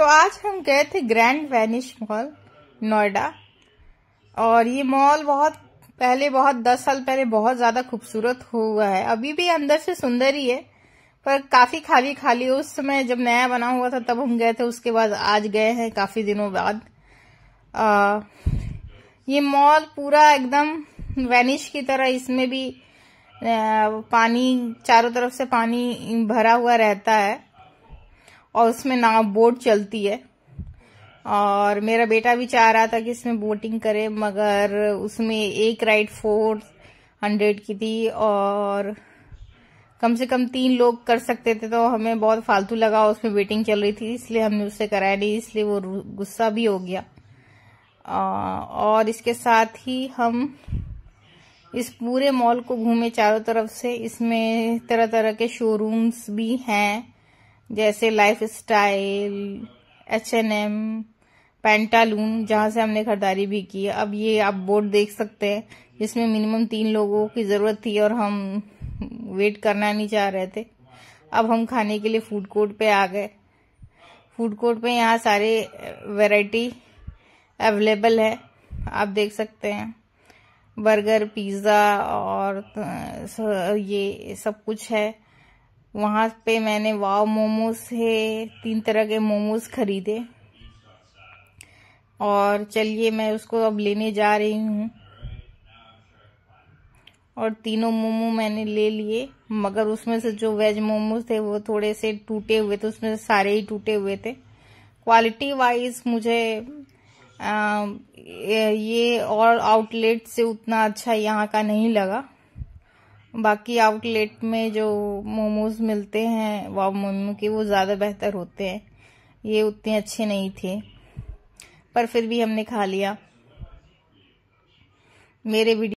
तो आज हम गए थे ग्रैंड वेनिश मॉल नोएडा और ये मॉल बहुत पहले बहुत दस साल पहले बहुत ज़्यादा खूबसूरत हुआ है अभी भी अंदर से सुंदर ही है पर काफ़ी खाली खाली उस समय जब नया बना हुआ था तब हम गए थे उसके बाद आज गए हैं काफ़ी दिनों बाद आ, ये मॉल पूरा एकदम वेनिश की तरह इसमें भी आ, पानी चारों तरफ से पानी भरा हुआ रहता है और उसमें ना बोट चलती है और मेरा बेटा भी चाह रहा था कि इसमें बोटिंग करे मगर उसमें एक राइड फोर हंड्रेड की थी और कम से कम तीन लोग कर सकते थे तो हमें बहुत फालतू लगा उसमें वेटिंग चल रही थी इसलिए हमने उससे कराया नहीं इसलिए वो गुस्सा भी हो गया और इसके साथ ही हम इस पूरे मॉल को घूमे चारों तरफ से इसमें तरह तरह के शोरूम्स भी हैं जैसे Lifestyle H N M Pantaloon जहाँ से हमने खरीदारी भी की अब ये आप बोर्ड देख सकते हैं जिसमें मिनिमम तीन लोगों की ज़रूरत थी और हम वेट करना नहीं चाह रहे थे अब हम खाने के लिए फूड कोर्ट पे आ गए फूड कोर्ट पे यहाँ सारे वैरायटी अवेलेबल है आप देख सकते हैं बर्गर पिज़्ज़ा और ये सब कुछ है वहाँ पे मैंने वाव मोमोज है तीन तरह के मोमोज खरीदे और चलिए मैं उसको अब लेने जा रही हूँ और तीनों मोमो मैंने ले लिए मगर उसमें से जो वेज मोमोज थे वो थोड़े से टूटे हुए थे उसमें से सारे ही टूटे हुए थे क्वालिटी वाइज मुझे आ, ये और आउटलेट से उतना अच्छा यहाँ का नहीं लगा बाकी आउटलेट में जो मोमोज मिलते हैं वाव मोमो के वो ज़्यादा बेहतर होते हैं ये उतने अच्छे नहीं थे पर फिर भी हमने खा लिया मेरे वीडियो